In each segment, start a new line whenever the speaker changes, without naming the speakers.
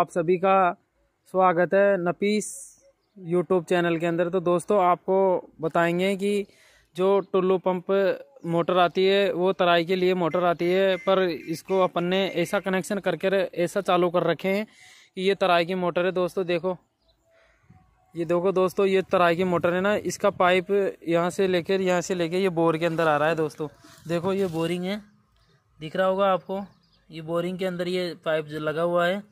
आप सभी का स्वागत है नपीस यूट्यूब चैनल के अंदर तो दोस्तों आपको बताएंगे कि जो टुल्लू पंप मोटर आती है वो तराई के लिए मोटर आती है पर इसको अपन ने ऐसा कनेक्शन करके ऐसा चालू कर रखे हैं कि ये तराई की मोटर है दोस्तों देखो ये देखो दोस्तों ये तराई की मोटर है ना इसका पाइप यहाँ से लेकर यहाँ से लेकर ये बोर के अंदर आ रहा है दोस्तों देखो ये बोरिंग है दिख रहा होगा आपको ये बोरिंग के अंदर ये पाइप लगा हुआ है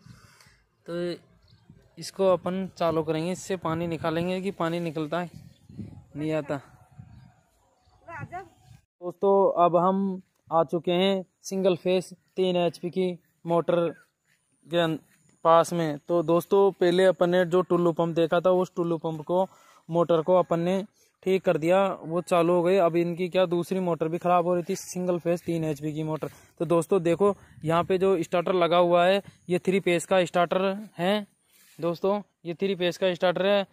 तो इसको अपन चालू करेंगे इससे पानी निकालेंगे कि पानी निकलता है नहीं आता दोस्तों अब हम आ चुके हैं सिंगल फेस तीन एच की मोटर के पास में तो दोस्तों पहले अपन ने जो टुल्लू पंप देखा था उस टुल्लू पंप को मोटर को अपन ने ठीक कर दिया वो चालू हो गई अब इनकी क्या दूसरी मोटर भी ख़राब हो रही थी सिंगल फेस तीन एच की मोटर तो दोस्तों देखो यहाँ पे जो स्टार्टर लगा हुआ है ये थ्री पेज का स्टार्टर है दोस्तों ये थ्री पेस का स्टार्टर है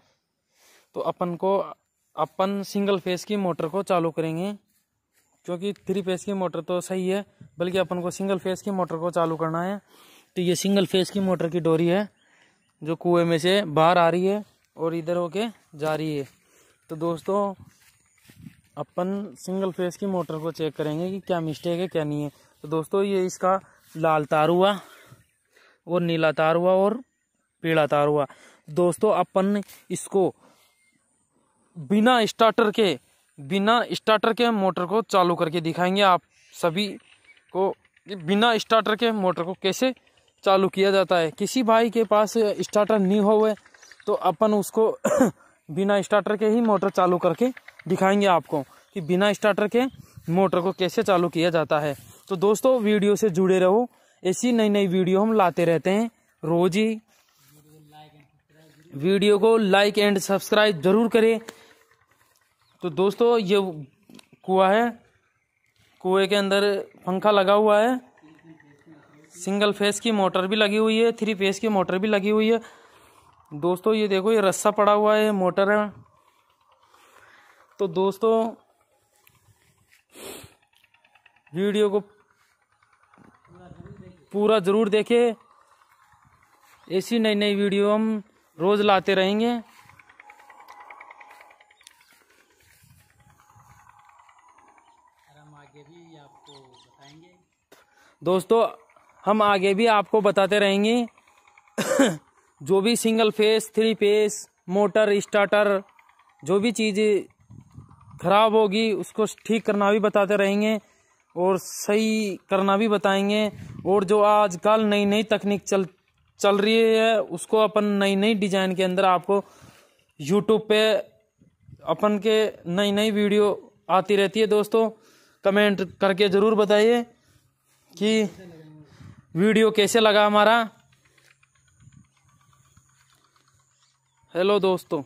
तो अपन को अपन सिंगल फेस की मोटर को चालू करेंगे क्योंकि थ्री पेस की मोटर तो सही है बल्कि अपन को सिंगल फेस की मोटर को चालू करना है तो ये सिंगल फेस की मोटर की डोरी है जो कुएं में से बाहर आ रही है और इधर होके जा रही है तो दोस्तों अपन सिंगल फेस की मोटर को चेक करेंगे कि क्या मिस्टेक है क्या नहीं है तो दोस्तों ये इसका लाल तार हुआ और नीला तार हुआ और पीला तार हुआ दोस्तों अपन इसको बिना स्टार्टर के बिना स्टार्टर के मोटर को चालू करके दिखाएंगे आप सभी को बिना स्टार्टर के मोटर को कैसे चालू किया जाता है किसी भाई के पास स्टार्टर नहीं हो तो अपन उसको बिना स्टार्टर के ही मोटर चालू करके दिखाएंगे आपको कि बिना स्टार्टर के मोटर को कैसे चालू किया जाता है तो दोस्तों वीडियो से जुड़े रहो ऐसी नई नई वीडियो हम लाते रहते हैं रोज ही वीडियो को लाइक एंड सब्सक्राइब जरूर करें तो दोस्तों ये कुआ है कुएं के अंदर पंखा लगा हुआ है सिंगल फेस की मोटर भी लगी हुई है थ्री फेस की मोटर भी लगी हुई है दोस्तों ये देखो ये रस्सा पड़ा हुआ है मोटर है तो दोस्तों वीडियो को पूरा ज़रूर देखें ऐसी नई नई वीडियो हम रोज़ लाते रहेंगे दोस्तों हम आगे भी आपको बताते रहेंगे जो भी single phase three phase motor starter जो भी चीज़ें खराब होगी उसको ठीक करना भी बताते रहेंगे और सही करना भी बताएंगे और जो आजकल नई नई तकनीक चल चल रही है उसको अपन नई नई डिज़ाइन के अंदर आपको यूट्यूब पे अपन के नई नई वीडियो आती रहती है दोस्तों कमेंट करके ज़रूर बताइए कि वीडियो कैसे लगा हमारा हेलो दोस्तों